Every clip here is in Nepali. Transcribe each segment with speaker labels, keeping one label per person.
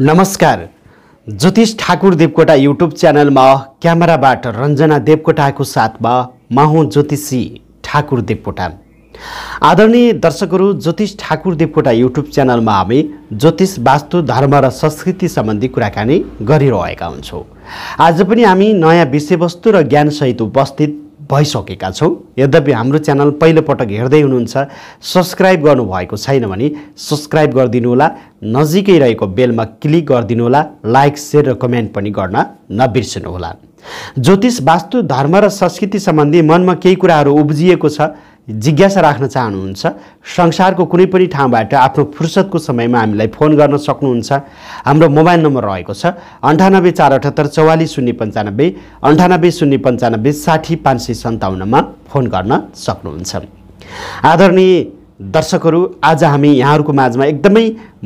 Speaker 1: नमस्कार ज्योतिष ठाकुर देवकोटा युट्युब च्यानलमा क्यामेराबाट रञ्जना देवकोटाको साथमा म हुँ ज्योतिषी ठाकुर देवकोटा आदरणीय दर्शकहरू ज्योतिष ठाकुर देवकोटा युट्युब च्यानलमा हामी ज्योतिष वास्तु धर्म र संस्कृति सम्बन्धी कुराकानी गरिरहेका हुन्छौँ आज पनि हामी नयाँ विषयवस्तु र ज्ञानसहित उपस्थित भइसकेका छौँ यद्यपि हाम्रो च्यानल पहिलोपटक हेर्दै हुनुहुन्छ सब्सक्राइब गर्नुभएको छैन भने सब्सक्राइब गरिदिनुहोला नजिकै रहेको बेलमा क्लिक गरिदिनुहोला लाइक सेयर र कमेन्ट पनि गर्न नबिर्सिनुहोला ज्योतिष वास्तु धर्म र संस्कृति सम्बन्धी मनमा केही कुराहरू उब्जिएको छ जिज्ञासा राख्न चाहनुहुन्छ संसारको कुनै पनि ठाउँबाट आफ्नो फुर्सदको समयमा हामीलाई फोन गर्न सक्नुहुन्छ हाम्रो मोबाइल नम्बर रहेको छ अन्ठानब्बे चार अठहत्तर चौवालिस शून्य पन्चानब्बे अन्ठानब्बे शून्य पन्चानब्बे साठी पाँच सय सन्ताउन्नमा फोन गर्न सक्नुहुन्छ आदरणीय दर्शकहरू आज हामी यहाँहरूको माझमा एकदमै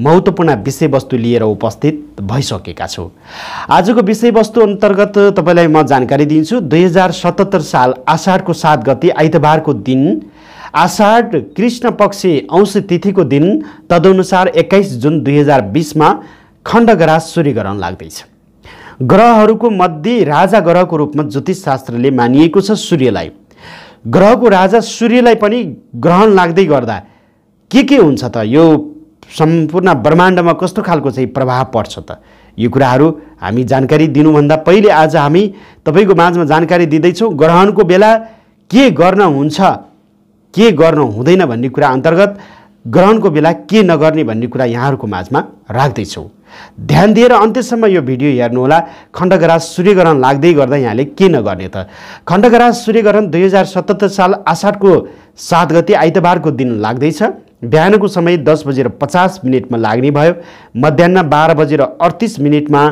Speaker 1: महत्त्वपूर्ण विषयवस्तु लिएर उपस्थित भइसकेका छौँ आजको विषयवस्तु अन्तर्गत तपाईँलाई म जानकारी दिन्छु दुई हजार सतहत्तर साल आषाढको सात गति आइतबारको दिन आषाढ कृष्ण पक्ष औँस तिथिको दिन तदनुसार एक्काइस जुन दुई हजार बिसमा खण्डग्रास सूर्य ग्रहण लाग्दैछ ग्रहहरूको मध्ये राजा ग्रहको रूपमा ज्योतिष शास्त्रले मानिएको छ सूर्यलाई ग्रहको राजा सूर्यलाई पनि ग्रहण लाग्दै गर्दा के के हुन्छ त यो सम्पूर्ण ब्रह्माण्डमा कस्तो खालको चाहिँ प्रभाव पर्छ त यो कुराहरू हामी जानकारी दिनुभन्दा पहिले आज हामी तपाईँको माझमा जानकारी दिँदैछौँ ग्रहणको बेला के गर्न हुन्छ के गर्नु हुँदैन भन्ने कुरा अन्तर्गत ग्रहणको बेला के नगर्ने भन्ने कुरा यहाँहरूको माझमा राख्दैछौँ ध्यान दिएर अन्त्यसम्म यो भिडियो हेर्नुहोला खण्डग्रास सूर्यग्रहण लाग्दै गर्दा यहाँले के नगर्ने त खण्डग्रास सूर्यग्रहण दुई हजार सतहत्तर साल आषाढको सात गते आइतबारको दिन लाग्दैछ बिहानको समय दस बजेर पचास मिनटमा लाग्ने भयो मध्याह बाह्र बजेर अडतिस मिनटमा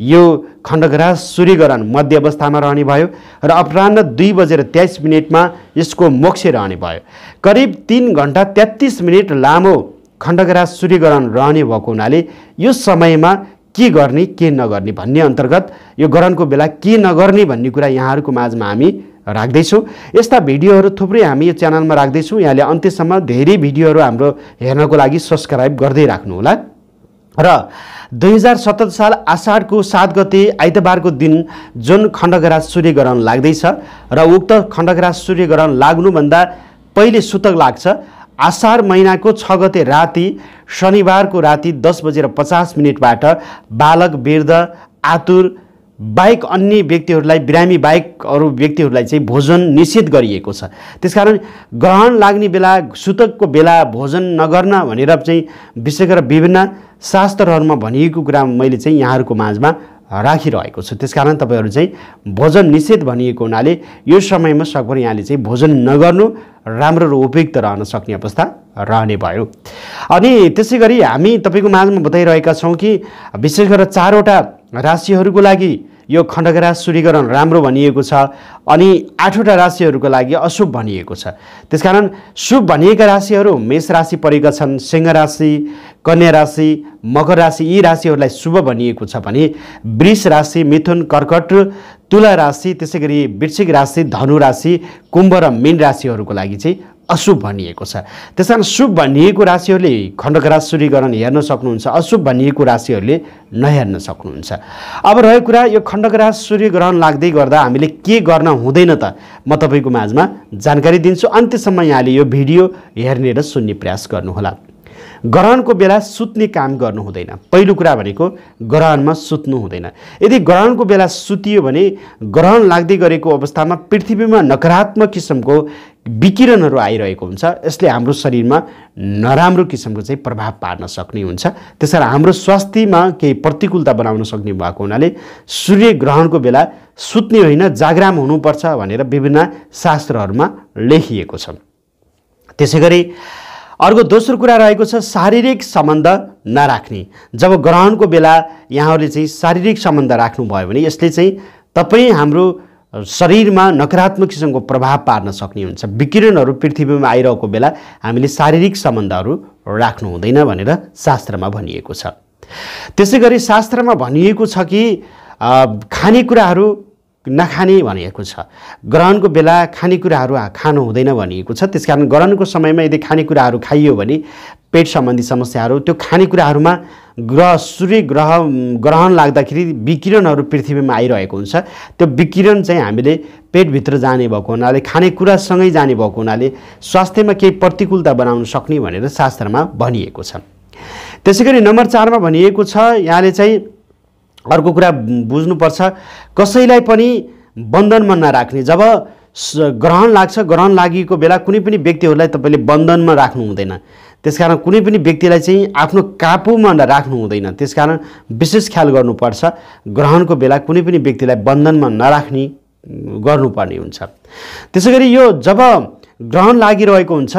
Speaker 1: यो खण्डग्रास सूर्यग्रहण मध्य अवस्थामा रहने भयो र अपरान्न दुई बजेर तेइस मिनटमा यसको मोक्ष रहने भयो करिब तिन घन्टा तेत्तिस मिनट लामो खण्डग्रास सूर्यग्रहण रहने भएको हुनाले यो समयमा के गर्ने के नगर्ने भन्ने अन्तर्गत यो ग्रहणको बेला के नगर्ने भन्ने कुरा यहाँहरूको माझमा हामी राख्दैछौँ यस्ता भिडियोहरू थुप्रै हामी यो च्यानलमा राख्दैछौँ यहाँले अन्त्यसम्म धेरै भिडियोहरू हाम्रो हेर्नको लागि सब्सक्राइब गर्दै राख्नुहोला र दुई हजार सत्र साल आषाढको सात गते आइतबारको दिन जुन खण्डग्रास सूर्यग्रहण लाग्दैछ र उक्त खण्डग्रास सूर्यग्रहण लाग्नुभन्दा पहिले सुतक लाग्छ आषाढ महिनाको छ गते राति शनिबारको राति दस बजेर पचास मिनटबाट बालक वृद्ध आतुर बाहेक अन्य व्यक्तिहरूलाई बिरामी बाहेक अरू व्यक्तिहरूलाई चाहिँ भोजन निषेध गरिएको छ त्यसकारण ग्रहण लाग्ने बेला सुतकको बेला भोजन नगर्न भनेर चाहिँ विशेष गरेर विभिन्न शास्त्रहरूमा भनिएको कुरा मैले चाहिँ यहाँहरूको माझमा राखिरहेको छु त्यस कारण तपाईँहरू चाहिँ भोजन निषेध भनिएको हुनाले यो समयमा सकभर यहाँले चाहिँ भोजन नगर्नु राम्रो र उपयुक्त रहन सक्ने अवस्था रहने भयो अनि त्यसै गरी हामी तपाईँको माझमा बताइरहेका छौँ कि विशेष गरेर चारवटा राशिहरूको लागि यो खण्डग्रास सूर्यकरण राम्रो भनिएको छ अनि आठवटा राशिहरूको लागि अशुभ भनिएको छ त्यसकारण शुभ भनिएका राशिहरू मेष राशि परेका छन् सिंह राशि कन्या राशि मकर राशि यी राशिहरूलाई शुभ भनिएको छ भने वृष राशि मिथुन कर्कट तुला राशि त्यसै गरी वृश्चिक राशि धनु राशि कुम्भ र मीन राशिहरूको लागि चाहिँ अशुभ भनिएको छ त्यस कारण शुभ भनिएको राशिहरूले खण्डग्रास ग्रहण हेर्न सक्नुहुन्छ अशुभ भनिएको राशिहरूले नहेर्न सक्नुहुन्छ अब रहेको कुरा यो खण्डग्रास सूर्यग्रहण लाग्दै गर्दा हामीले के गर्न हुँदैन त म तपाईँको माझमा जानकारी दिन्छु अन्त्यसम्म यहाँले यो भिडियो हेर्ने र सुन्ने प्रयास गर्नुहोला ग्रहणको बेला सुत्ने काम गर्नु हुँदैन पहिलो कुरा भनेको ग्रहणमा सुत्नु हुँदैन यदि ग्रहणको बेला सुतियो भने ग्रहण लाग्दै गरेको अवस्थामा पृथ्वीमा नकारात्मक किसिमको विकिरणहरू आइरहेको हुन्छ यसले हाम्रो शरीरमा नराम्रो किसिमको चाहिँ प्रभाव पार्न सक्ने हुन्छ त्यसकारण हाम्रो स्वास्थ्यमा केही प्रतिकूलता बनाउन सक्ने भएको हुनाले सूर्य ग्रहणको बेला सुत्ने होइन जागराम हुनुपर्छ भनेर विभिन्न शास्त्रहरूमा लेखिएको छ त्यसै गरी अर्को दोस्रो कुरा रहेको छ शारीरिक सम्बन्ध नराख्ने जब ग्रहणको बेला यहाँहरूले चाहिँ शारीरिक सम्बन्ध राख्नुभयो भने यसले चाहिँ तपाईँ हाम्रो शरीरमा नकारात्मक किसिमको प्रभाव पार्न सक्ने हुन्छ विकिरणहरू पृथ्वीमा आइरहेको बेला हामीले शारीरिक सम्बन्धहरू राख्नु हुँदैन भनेर शास्त्रमा भनिएको छ त्यसै गरी शास्त्रमा भनिएको छ कि खानेकुराहरू नखाने भनिएको छ ग्रहणको बेला खानेकुराहरू खानु हुँदैन भनिएको छ त्यसकारण ग्रहणको समयमा यदि खानेकुराहरू खाइयो भने पेट सम्बन्धी समस्याहरू त्यो खानेकुराहरूमा ग्रह सूर्य ग्रह ग्रहण लाग्दाखेरि विकिरणहरू पृथ्वीमा आइरहेको हुन्छ त्यो विकिरण चाहिँ हामीले पेटभित्र जाने भएको हुनाले खानेकुरासँगै जाने भएको हुनाले स्वास्थ्यमा केही प्रतिकूलता बनाउन सक्ने भनेर शास्त्रमा भनिएको छ त्यसै गरी नम्बर चारमा भनिएको छ यहाँले चाहिँ अर्को कुरा बुझ्नुपर्छ कसैलाई पनि बन्धनमा नराख्ने जब ग्रहण लाग्छ ग्रहण लागेको बेला कुनै पनि व्यक्तिहरूलाई तपाईँले बन्धनमा राख्नु हुँदैन त्यसकारण कुनै पनि व्यक्तिलाई चाहिँ आफ्नो काबुमा राख्नु हुँदैन त्यसकारण विशेष ख्याल गर्नुपर्छ ग्रहणको बेला कुनै पनि व्यक्तिलाई बन्धनमा नराख्ने गर्नुपर्ने हुन्छ त्यसै गरी यो जब ग्रहण लागिरहेको हुन्छ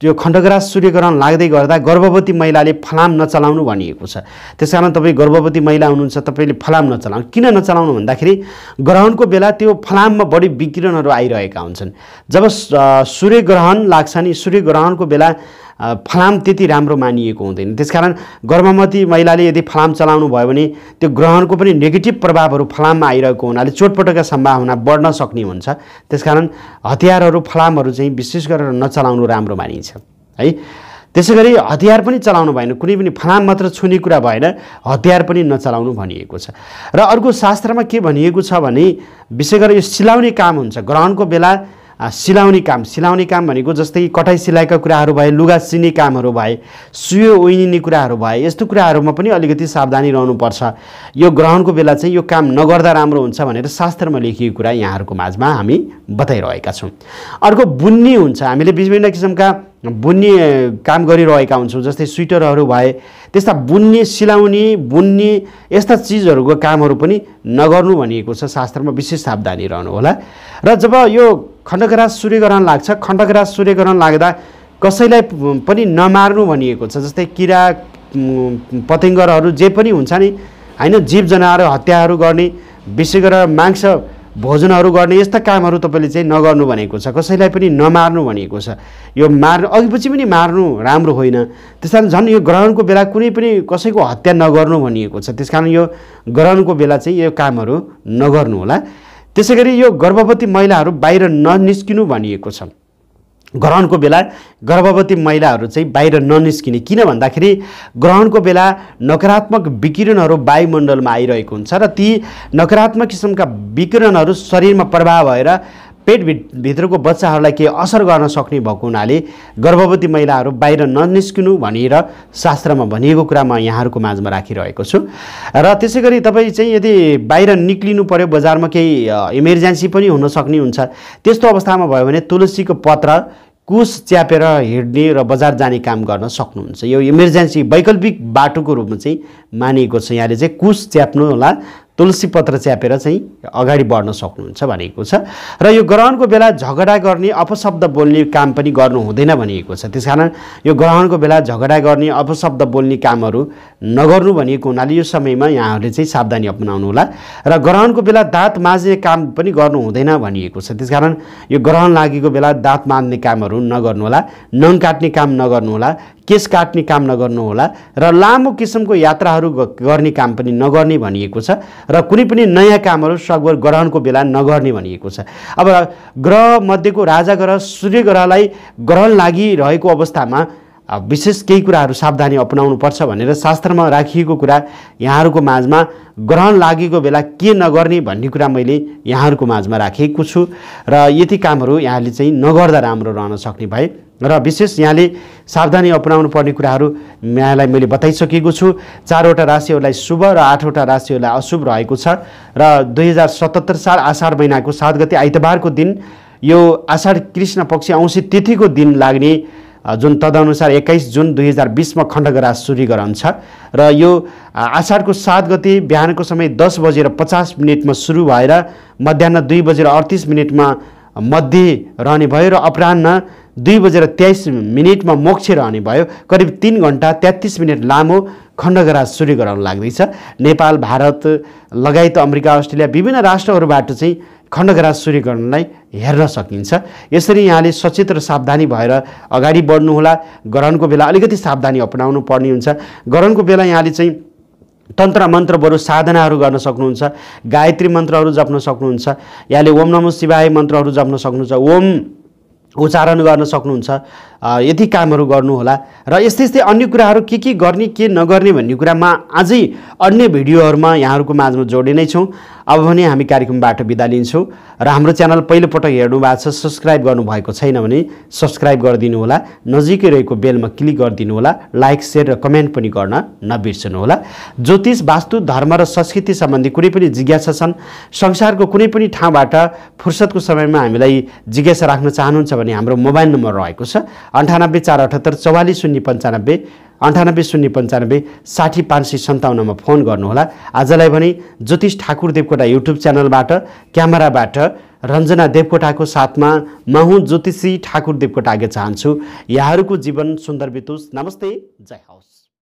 Speaker 1: त्यो खण्डग्रास सूर्यग्रहण लाग्दै गर्दा गर्भवती महिलाले फलाम नचलाउनु भनिएको छ त्यस कारण तपाईँ गर्भवती महिला हुनुहुन्छ तपाईँले फलाम नचलाउनु किन नचलाउनु भन्दाखेरि ग्रहणको बेला त्यो फलाममा बढी विकिरणहरू आइरहेका हुन्छन् जब सूर्यग्रहण लाग्छ नि सूर्यग्रहणको बेला फलाम त्यति राम्रो मानिएको हुँदैन त्यसकारण गर्भवती महिलाले यदि फलाम चलाउनु भयो भने त्यो ग्रहणको पनि नेगेटिभ प्रभावहरू फलाममा आइरहेको हुनाले चोटपटकका सम्भावना बढ्न सक्ने हुन्छ त्यसकारण हतियारहरू फलामहरू चाहिँ विशेष गरेर नचलाउनु राम्रो मानिन्छ है त्यसै गरी हतियार पनि चलाउनु भएन कुनै पनि फलाम मात्र छुने कुरा भएन हतियार पनि नचलाउनु भनिएको छ र अर्को शास्त्रमा के भनिएको छ भने विशेष गरेर यो सिलाउने काम हुन्छ ग्रहणको बेला सिलाउने काम सिलाउने काम भनेको जस्तै कटाइ सिलाइका कुराहरू भए लुगा सिने कामहरू भए सुयो ओइनिने कुराहरू भए यस्तो कुराहरूमा पनि अलिकति सावधानी रहनुपर्छ यो ग्रहणको बेला चाहिँ यो काम नगर्दा राम्रो हुन्छ भनेर शास्त्रमा लेखिएको कुरा यहाँहरूको माझमा हामी बताइरहेका छौँ अर्को बुन्ने हुन्छ हामीले विभिन्न किसिमका बुन्ने काम गरिरहेका हुन्छौँ जस्तै स्वेटरहरू भए त्यस्ता बुन्ने सिलाउने बुन्ने यस्ता चिजहरूको कामहरू पनि नगर्नु भनिएको छ शास्त्रमा विशेष सावधानी रहनु होला र जब यो खण्डग्रास सूर्यग्रहण लाग्छ खण्डग्रास सूर्यग्रहण लाग्दा कसैलाई पनि नमार्नु भनिएको छ जस्तै किरा पतेङ्गरहरू जे पनि हुन्छ नि होइन जीव जनावर हत्याहरू गर्ने विशेष गरेर मांस भोजनहरू गर्ने यस्ता कामहरू तपाईँले चाहिँ नगर्नु भनेको छ कसैलाई पनि नमार्नु भनेको छ यो मार्नु अघि पछि पनि मार्नु राम्रो होइन त्यस कारण झन् यो ग्रहणको बेला कुनै पनि कसैको हत्या नगर्नु भनिएको छ त्यस कारण यो ग्रहणको बेला चाहिँ यो कामहरू नगर्नु होला त्यसै गरी यो गर्भवती महिलाहरू बाहिर ननिस्किनु भनिएको छ ग्रहणको बेला गर्भवती महिलाहरू चाहिँ बाहिर ननिस्किने किन भन्दाखेरि ग्रहणको बेला नकारात्मक विकिरणहरू वायुमण्डलमा आइरहेको हुन्छ र ती नकारात्मक किसिमका विकिरणहरू शरीरमा प्रभाव भएर पेट पेटभित्रको बच्चाहरूलाई केही असर गर्न सक्ने भएको हुनाले गर्भवती महिलाहरू बाहिर ननिस्किनु भनेर शास्त्रमा भनिएको कुरा म यहाँहरूको माझमा राखिरहेको छु र त्यसै गरी तपाईँ चाहिँ यदि बाहिर निक्लिनु पऱ्यो बजारमा केही इमर्जेन्सी पनि हुन सक्ने हुन्छ त्यस्तो अवस्थामा भयो भने तुलसीको पत्र कुस च्यापेर हिँड्ने र बजार जाने काम गर्न सक्नुहुन्छ यो इमर्जेन्सी वैकल्पिक बाटोको रूपमा चाहिँ मानिएको छ यहाँले चाहिँ कुस च्याप्नु होला तुलसी पत्र च्यापेर चाहिँ अगाडि बढ्न सक्नुहुन्छ भनेको छ र यो ग्रहणको बेला झगडा गर्ने अपशब्द बोल्ने काम पनि गर्नु हुँदैन भनिएको छ त्यस कारण यो ग्रहणको बेला झगडा गर्ने अपशब्द बोल्ने कामहरू नगर्नु भनिएको हुनाले यो समयमा यहाँहरूले चाहिँ सावधानी अपनाउनु होला र ग्रहणको बेला दाँत माझ्ने काम पनि गर्नु हुँदैन भनिएको छ त्यसकारण यो ग्रहण लागेको बेला दाँत माझ्ने कामहरू होला नङ काट्ने काम नगर्नु होला केस काट्ने काम नगर्नु होला र लामो किसिमको यात्राहरू गर्ने काम पनि नगर्ने भनिएको छ र कुनै पनि नयाँ कामहरू सगवर ग्रहणको बेला नगर्ने भनिएको छ अब ग्रह मध्येको राजा ग्रह सूर्य ग्रहलाई ग्रहण लागिरहेको अवस्थामा विशेष केही कुराहरू सावधानी अपनाउनु पर्छ भनेर शास्त्रमा राखिएको कुरा यहाँहरूको माझमा ग्रहण लागेको बेला के नगर्ने भन्ने कुरा मैले यहाँहरूको माझमा राखेको छु र यति कामहरू यहाँले चाहिँ नगर्दा राम्रो रहन सक्ने भए र विशेष यहाँले सावधानी अपनाउनु पर्ने कुराहरू यहाँलाई मैले बताइसकेको छु चारवटा राशिहरूलाई शुभ र आठवटा राशिहरूलाई अशुभ रहेको छ र दुई हजार सतहत्तर साल आषाढ महिनाको सात गते आइतबारको दिन यो आषाढ कृष्ण पक्ष औँसी तिथिको दिन लाग्ने जुन तदनुसार एक्काइस जुन दुई हजार बिसमा सूर्य सूर्य छ र यो आषाढको सात गते बिहानको समय दस बजेर पचास मिनटमा सुरु भएर मध्याह दुई बजेर अडतिस मिनटमा मध्य रहने भयो र अपराह दुई बजेर तेइस मिनटमा मोक्ष रहने भयो करिब तिन घन्टा तेत्तिस मिनट लामो खण्डगराज सूर्य गराउन लाग्दैछ नेपाल भारत लगायत अमेरिका अस्ट्रेलिया विभिन्न राष्ट्रहरूबाट चाहिँ खण्डगराज सूर्य ग्रहणलाई हेर्न सकिन्छ यसरी यहाँले सचेत र सावधानी भएर अगाडि बढ्नुहोला ग्रहणको बेला अलिकति सावधानी अपनाउनु पर्ने हुन्छ ग्रहणको बेला यहाँले चाहिँ तन्त्र मन्त्र बरु साधनाहरू गर्न सक्नुहुन्छ गायत्री मन्त्रहरू जप्न सक्नुहुन्छ यहाँले ओम नमो शिवाय मन्त्रहरू जप्न सक्नुहुन्छ ओम उच्चारण गर्न सक्नुहुन्छ यति कामहरू गर्नुहोला र यस्तै यस्तै अन्य कुराहरू के के गर्ने के नगर्ने भन्ने कुरामा अझै अन्य भिडियोहरूमा यहाँहरूको माझमा नै छौँ अब भने हामी कार्यक्रमबाट बिदा लिन्छौँ र हाम्रो च्यानल पहिलोपटक हेर्नु भएको छ सब्सक्राइब गर्नुभएको छैन भने सब्सक्राइब गरिदिनु होला नजिकै रहेको बेलमा क्लिक गरिदिनु होला लाइक सेयर र कमेन्ट पनि गर्न नबिर्सनुहोला ज्योतिष वास्तु धर्म र संस्कृति सम्बन्धी कुनै पनि जिज्ञासा छन् संसारको कुनै पनि ठाउँबाट फुर्सदको समयमा हामीलाई जिज्ञासा राख्न चाहनुहुन्छ भने हाम्रो मोबाइल नम्बर रहेको छ अन्ठानब्बे चार अठहत्तर चौवालिस शून्य पन्चानब्बे अन्ठानब्बे शून्य पन्चानब्बे साठी पाँच सय सन्ताउन्नमा फोन गर्नुहोला आजलाई भने ज्योतिष ठाकुर देवकोटा युट्युब च्यानलबाट क्यामेराबाट रञ्जना देवकोटाको साथमा म हुँ ज्योतिषी ठाकुर देवकोटा आगे चाहन्छु यहाँहरूको जीवन सुन्दर बितोस् नमस्ते जय हाउस